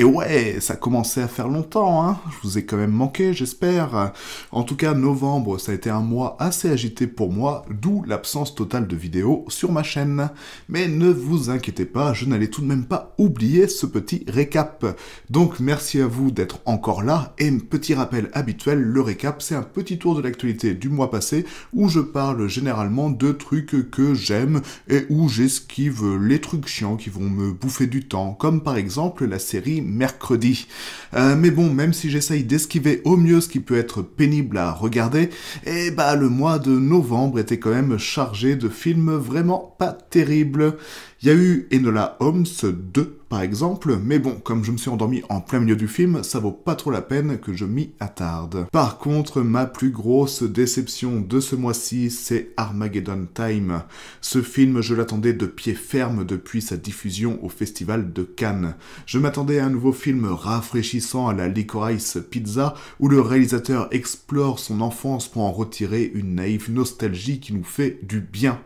Et ouais, ça commençait à faire longtemps, hein. Je vous ai quand même manqué, j'espère. En tout cas, novembre, ça a été un mois assez agité pour moi, d'où l'absence totale de vidéos sur ma chaîne. Mais ne vous inquiétez pas, je n'allais tout de même pas oublier ce petit récap. Donc merci à vous d'être encore là, et petit rappel habituel, le récap, c'est un petit tour de l'actualité du mois passé, où je parle généralement de trucs que j'aime, et où j'esquive les trucs chiants qui vont me bouffer du temps, comme par exemple la série mercredi. Euh, mais bon, même si j'essaye d'esquiver au mieux ce qui peut être pénible à regarder, eh bah le mois de novembre était quand même chargé de films vraiment pas terribles. Il y a eu Enola Holmes 2 par exemple, mais bon, comme je me suis endormi en plein milieu du film, ça vaut pas trop la peine que je m'y attarde. Par contre, ma plus grosse déception de ce mois-ci, c'est Armageddon Time. Ce film, je l'attendais de pied ferme depuis sa diffusion au Festival de Cannes. Je m'attendais à un nouveau film rafraîchissant à la Licorice Pizza, où le réalisateur explore son enfance pour en retirer une naïve nostalgie qui nous fait du bien.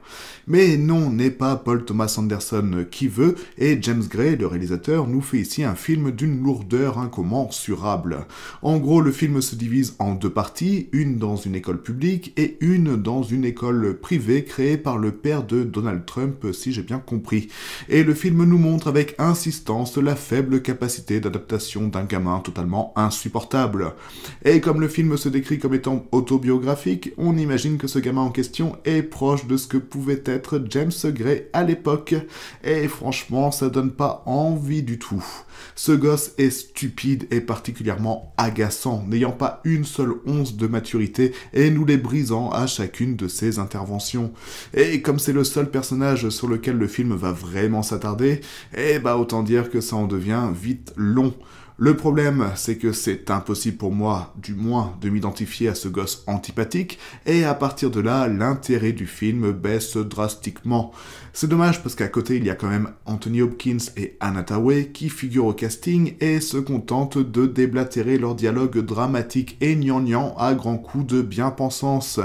Mais non, n'est pas Paul Thomas Anderson qui veut, et James Gray, le réalisateur, nous fait ici un film d'une lourdeur incommensurable. En gros, le film se divise en deux parties, une dans une école publique et une dans une école privée créée par le père de Donald Trump, si j'ai bien compris. Et le film nous montre avec insistance la faible capacité d'adaptation d'un gamin totalement insupportable. Et comme le film se décrit comme étant autobiographique, on imagine que ce gamin en question est proche de ce que pouvait être James Gray à l'époque et franchement, ça donne pas envie du tout. Ce gosse est stupide et particulièrement agaçant, n'ayant pas une seule once de maturité et nous les brisant à chacune de ses interventions. Et comme c'est le seul personnage sur lequel le film va vraiment s'attarder, eh bah autant dire que ça en devient vite long. Le problème, c'est que c'est impossible pour moi, du moins, de m'identifier à ce gosse antipathique, et à partir de là, l'intérêt du film baisse drastiquement. C'est dommage parce qu'à il y a quand même Anthony Hopkins et Anna qui figurent au casting et se contentent de déblatérer leur dialogue dramatique et gnangnan à grands coups de bien-pensance.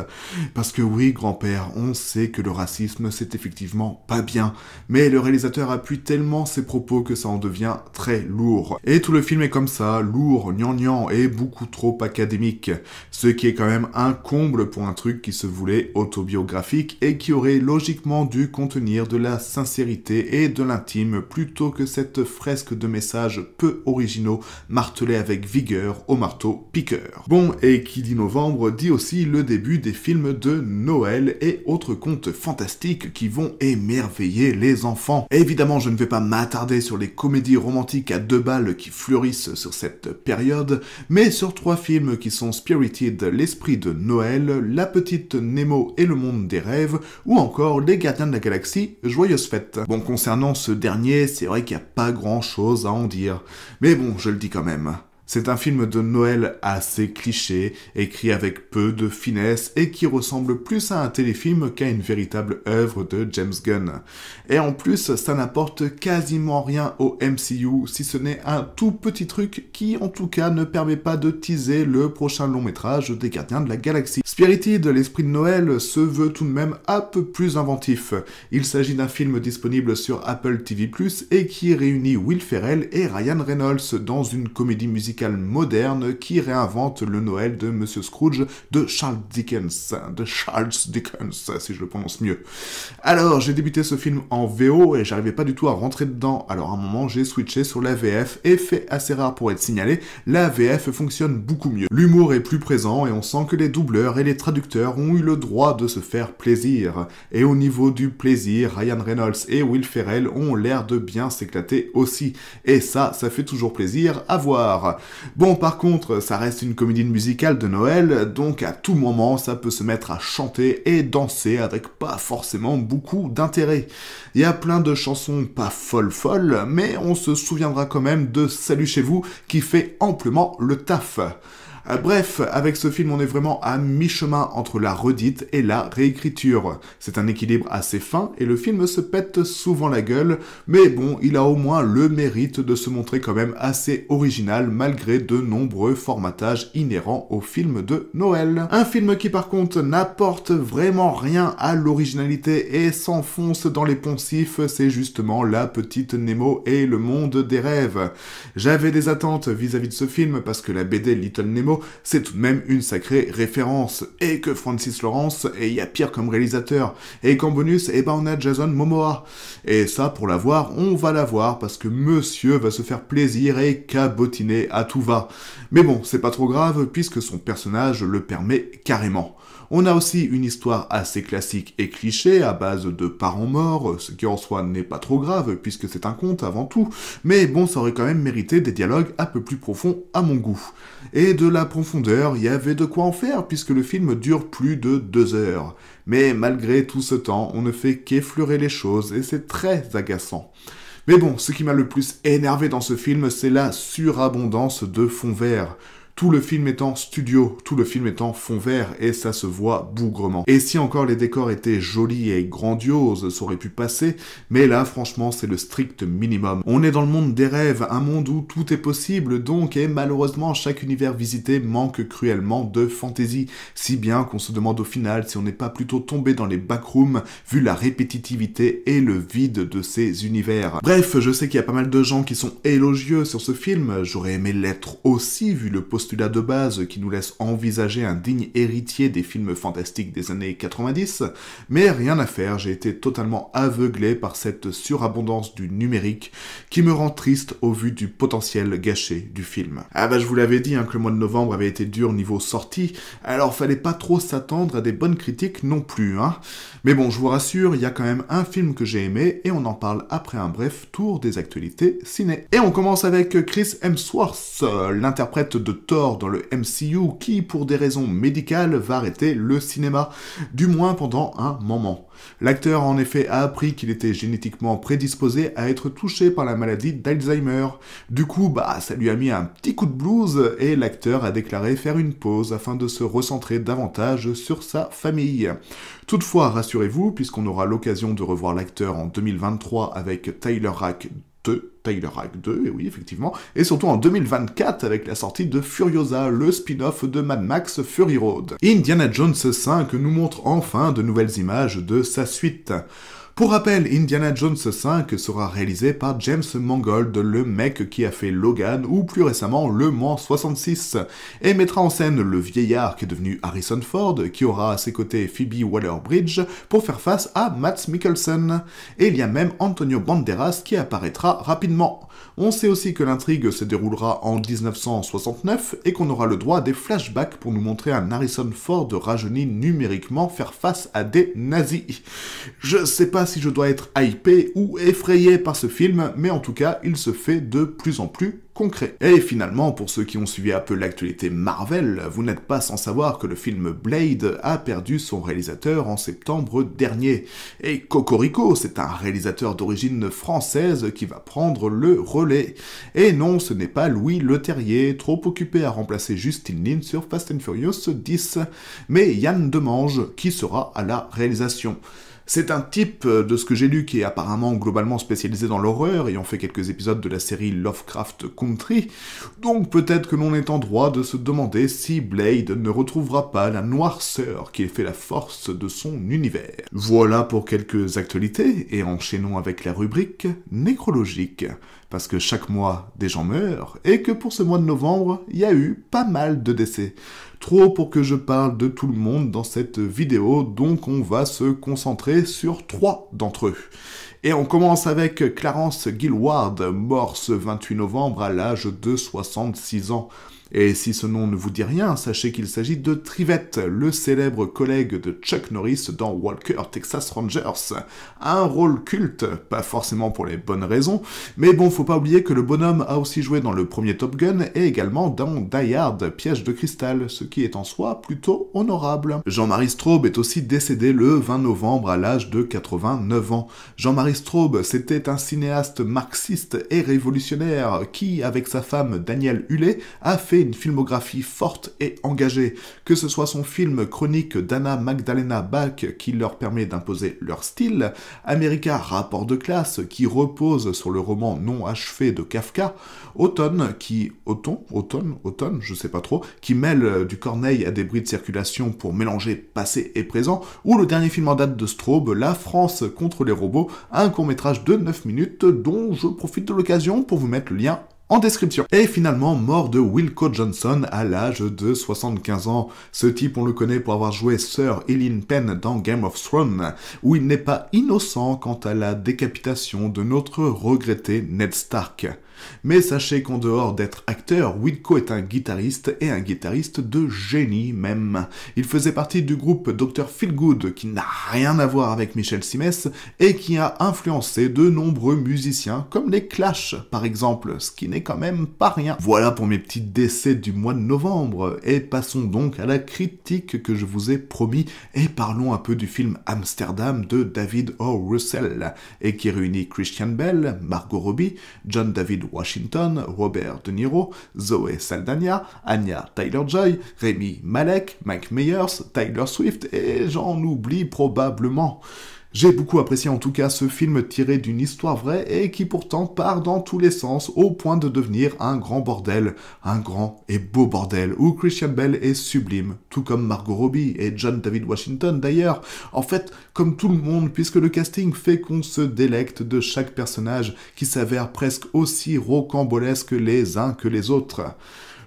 Parce que oui, grand-père, on sait que le racisme c'est effectivement pas bien, mais le réalisateur appuie tellement ses propos que ça en devient très lourd. Et tout le film est comme ça, lourd, gnangnan et beaucoup trop académique. Ce qui est quand même un comble pour un truc qui se voulait autobiographique et qui aurait logiquement dû contenir de la sincérité et de l'intime plutôt que cette fresque de messages peu originaux martelés avec vigueur au marteau piqueur. Bon, et qui dit novembre dit aussi le début des films de Noël et autres contes fantastiques qui vont émerveiller les enfants. évidemment, je ne vais pas m'attarder sur les comédies romantiques à deux balles qui fleurissent sur cette période, mais sur trois films qui sont Spirited, L'Esprit de Noël, La Petite Nemo et le Monde des Rêves, ou encore Les Gardiens de la Galaxie, Joyeuse Fête. Bon, concernant ce dernier, c'est vrai qu'il n'y a pas grand chose à en dire. Mais bon, je le dis quand même. C'est un film de Noël assez cliché, écrit avec peu de finesse et qui ressemble plus à un téléfilm qu'à une véritable œuvre de James Gunn. Et en plus, ça n'apporte quasiment rien au MCU, si ce n'est un tout petit truc qui en tout cas ne permet pas de teaser le prochain long métrage des Gardiens de la Galaxie. Spirited, l'esprit de Noël, se veut tout de même un peu plus inventif. Il s'agit d'un film disponible sur Apple TV+, et qui réunit Will Ferrell et Ryan Reynolds dans une comédie musicale moderne qui réinvente le Noël de Monsieur Scrooge de Charles Dickens, de Charles Dickens, si je le prononce mieux. Alors, j'ai débuté ce film en VO et j'arrivais pas du tout à rentrer dedans, alors à un moment j'ai switché sur la VF, et fait assez rare pour être signalé, la VF fonctionne beaucoup mieux. L'humour est plus présent et on sent que les doubleurs et les traducteurs ont eu le droit de se faire plaisir. Et au niveau du plaisir, Ryan Reynolds et Will Ferrell ont l'air de bien s'éclater aussi. Et ça, ça fait toujours plaisir à voir. Bon, par contre, ça reste une comédie musicale de Noël, donc à tout moment, ça peut se mettre à chanter et danser avec pas forcément beaucoup d'intérêt. Il y a plein de chansons pas folles folles, mais on se souviendra quand même de Salut chez vous qui fait amplement le taf. Euh, bref, avec ce film, on est vraiment à mi-chemin entre la redite et la réécriture. C'est un équilibre assez fin et le film se pète souvent la gueule, mais bon, il a au moins le mérite de se montrer quand même assez original malgré de nombreux formatages inhérents au film de Noël. Un film qui par contre n'apporte vraiment rien à l'originalité et s'enfonce dans les poncifs, c'est justement la petite Nemo et le monde des rêves. J'avais des attentes vis-à-vis -vis de ce film parce que la BD Little Nemo c'est tout de même une sacrée référence. Et que Francis Lawrence, et il y a pire comme réalisateur. Et qu'en bonus, eh ben on a Jason Momoa. Et ça, pour la voir, on va la voir parce que monsieur va se faire plaisir et cabotiner à tout va. Mais bon, c'est pas trop grave puisque son personnage le permet carrément. On a aussi une histoire assez classique et cliché à base de parents morts, ce qui en soi n'est pas trop grave puisque c'est un conte avant tout, mais bon ça aurait quand même mérité des dialogues un peu plus profonds à mon goût. Et de la profondeur, il y avait de quoi en faire puisque le film dure plus de deux heures. Mais malgré tout ce temps, on ne fait qu'effleurer les choses et c'est très agaçant. Mais bon, ce qui m'a le plus énervé dans ce film, c'est la surabondance de fonds verts tout le film étant studio, tout le film étant fond vert, et ça se voit bougrement. Et si encore les décors étaient jolis et grandioses, ça aurait pu passer, mais là, franchement, c'est le strict minimum. On est dans le monde des rêves, un monde où tout est possible, donc, et malheureusement, chaque univers visité manque cruellement de fantaisie, si bien qu'on se demande au final si on n'est pas plutôt tombé dans les backrooms, vu la répétitivité et le vide de ces univers. Bref, je sais qu'il y a pas mal de gens qui sont élogieux sur ce film, j'aurais aimé l'être aussi, vu le post de base qui nous laisse envisager un digne héritier des films fantastiques des années 90, mais rien à faire, j'ai été totalement aveuglé par cette surabondance du numérique qui me rend triste au vu du potentiel gâché du film. Ah bah je vous l'avais dit hein, que le mois de novembre avait été dur niveau sortie, alors fallait pas trop s'attendre à des bonnes critiques non plus, hein. Mais bon, je vous rassure, il y a quand même un film que j'ai aimé et on en parle après un bref tour des actualités ciné. Et on commence avec Chris Hemsworth, l'interprète de Thor dans le MCU qui, pour des raisons médicales, va arrêter le cinéma, du moins pendant un moment. L'acteur en effet a appris qu'il était génétiquement prédisposé à être touché par la maladie d'Alzheimer. Du coup, bah, ça lui a mis un petit coup de blues et l'acteur a déclaré faire une pause afin de se recentrer davantage sur sa famille. Toutefois, rassurez-vous, puisqu'on aura l'occasion de revoir l'acteur en 2023 avec Tyler Rack 2, Taylor Hack 2, et oui, effectivement, et surtout en 2024 avec la sortie de Furiosa, le spin-off de Mad Max Fury Road. Indiana Jones 5 nous montre enfin de nouvelles images de sa suite. Pour rappel, Indiana Jones 5 sera réalisé par James Mangold, le mec qui a fait Logan ou plus récemment Le Mans 66, et mettra en scène le vieillard qui est devenu Harrison Ford, qui aura à ses côtés Phoebe Waller-Bridge pour faire face à Matt Mickelson. Et il y a même Antonio Banderas qui apparaîtra rapidement. On sait aussi que l'intrigue se déroulera en 1969 et qu'on aura le droit des flashbacks pour nous montrer un Harrison Ford rajeuni numériquement faire face à des nazis. Je sais pas si je dois être hypé ou effrayé par ce film, mais en tout cas, il se fait de plus en plus concret. Et finalement, pour ceux qui ont suivi un peu l'actualité Marvel, vous n'êtes pas sans savoir que le film Blade a perdu son réalisateur en septembre dernier. Et Cocorico, c'est un réalisateur d'origine française qui va prendre le relais. Et non, ce n'est pas Louis Leterrier, trop occupé à remplacer Justine Lin sur Fast and Furious 10, mais Yann Demange qui sera à la réalisation. C'est un type euh, de ce que j'ai lu qui est apparemment globalement spécialisé dans l'horreur, et ayant fait quelques épisodes de la série Lovecraft Country, donc peut-être que l'on est en droit de se demander si Blade ne retrouvera pas la noirceur qui fait la force de son univers. Voilà pour quelques actualités, et enchaînons avec la rubrique nécrologique, parce que chaque mois des gens meurent, et que pour ce mois de novembre, il y a eu pas mal de décès. Trop pour que je parle de tout le monde dans cette vidéo, donc on va se concentrer sur trois d'entre eux. Et on commence avec Clarence Gilward, mort ce 28 novembre à l'âge de 66 ans. Et si ce nom ne vous dit rien, sachez qu'il s'agit de Trivette, le célèbre collègue de Chuck Norris dans Walker Texas Rangers. Un rôle culte, pas forcément pour les bonnes raisons, mais bon, faut pas oublier que le bonhomme a aussi joué dans le premier Top Gun et également dans Die Hard, Piège de cristal, ce qui est en soi plutôt honorable. Jean-Marie Straub est aussi décédé le 20 novembre à l'âge de 89 ans. Jean-Marie Straub, c'était un cinéaste marxiste et révolutionnaire qui, avec sa femme Danielle Hullet, a fait une filmographie forte et engagée, que ce soit son film chronique d'Anna Magdalena Bach qui leur permet d'imposer leur style, America Rapport de classe qui repose sur le roman non achevé de Kafka, Automne qui automne automne automne, je sais pas trop, qui mêle euh, du Corneille à des bruits de circulation pour mélanger passé et présent, ou le dernier film en date de Straub, La France contre les robots, un court métrage de 9 minutes dont je profite de l'occasion pour vous mettre le lien en description. Et finalement, mort de Wilco Johnson à l'âge de 75 ans. Ce type, on le connaît pour avoir joué Sir Eileen Penn dans Game of Thrones, où il n'est pas innocent quant à la décapitation de notre regretté Ned Stark. Mais sachez qu'en dehors d'être acteur, Wilco est un guitariste et un guitariste de génie même. Il faisait partie du groupe Dr. Feelgood qui n'a rien à voir avec Michel Simès et qui a influencé de nombreux musiciens comme les Clash par exemple, ce qui n'est quand même pas rien. Voilà pour mes petits décès du mois de novembre et passons donc à la critique que je vous ai promis et parlons un peu du film Amsterdam de David O. Russell et qui réunit Christian Bell, Margot Robbie, John David Washington, Robert De Niro, Zoé Saldana, Anya tyler joy Remy Malek, Mike Meyers, Tyler Swift et j'en oublie probablement. J'ai beaucoup apprécié en tout cas ce film tiré d'une histoire vraie et qui pourtant part dans tous les sens au point de devenir un grand bordel, un grand et beau bordel où Christian Bell est sublime, tout comme Margot Robbie et John David Washington d'ailleurs, en fait comme tout le monde puisque le casting fait qu'on se délecte de chaque personnage qui s'avère presque aussi rocambolesque les uns que les autres.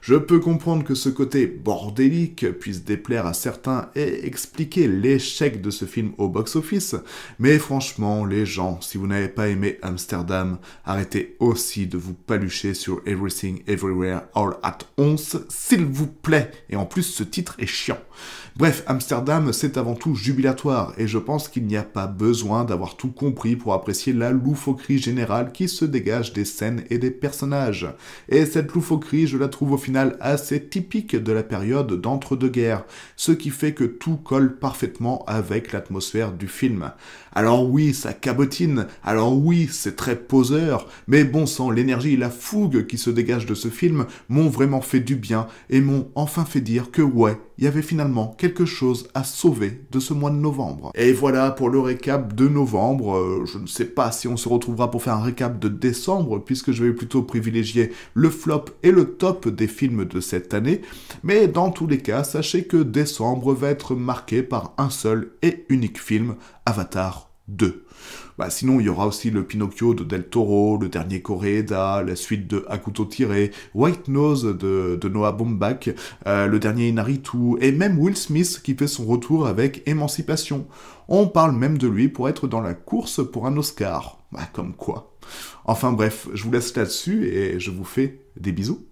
Je peux comprendre que ce côté bordélique puisse déplaire à certains et expliquer l'échec de ce film au box-office, mais franchement, les gens, si vous n'avez pas aimé Amsterdam, arrêtez aussi de vous palucher sur Everything Everywhere All at Once, s'il vous plaît, et en plus ce titre est chiant. Bref, Amsterdam, c'est avant tout jubilatoire, et je pense qu'il n'y a pas besoin d'avoir tout compris pour apprécier la loufoquerie générale qui se dégage des scènes et des personnages. Et cette loufoquerie, je la trouve au assez typique de la période d'entre-deux-guerres, ce qui fait que tout colle parfaitement avec l'atmosphère du film. Alors oui, ça cabotine, alors oui, c'est très poseur, mais bon sang, l'énergie et la fougue qui se dégage de ce film m'ont vraiment fait du bien et m'ont enfin fait dire que ouais, il y avait finalement quelque chose à sauver de ce mois de novembre. Et voilà pour le récap de novembre. Euh, je ne sais pas si on se retrouvera pour faire un récap de décembre, puisque je vais plutôt privilégier le flop et le top des films de cette année, mais dans tous les cas, sachez que décembre va être marqué par un seul et unique film, Avatar 2. Bah, sinon, il y aura aussi le Pinocchio de Del Toro, le dernier coréda la suite de Hakuto Tiré, White Nose de, Noah Baumbach, euh, le dernier Inaritu, et même Will Smith qui fait son retour avec Émancipation. On parle même de lui pour être dans la course pour un Oscar. Bah, comme quoi. Enfin bref, je vous laisse là-dessus et je vous fais des bisous.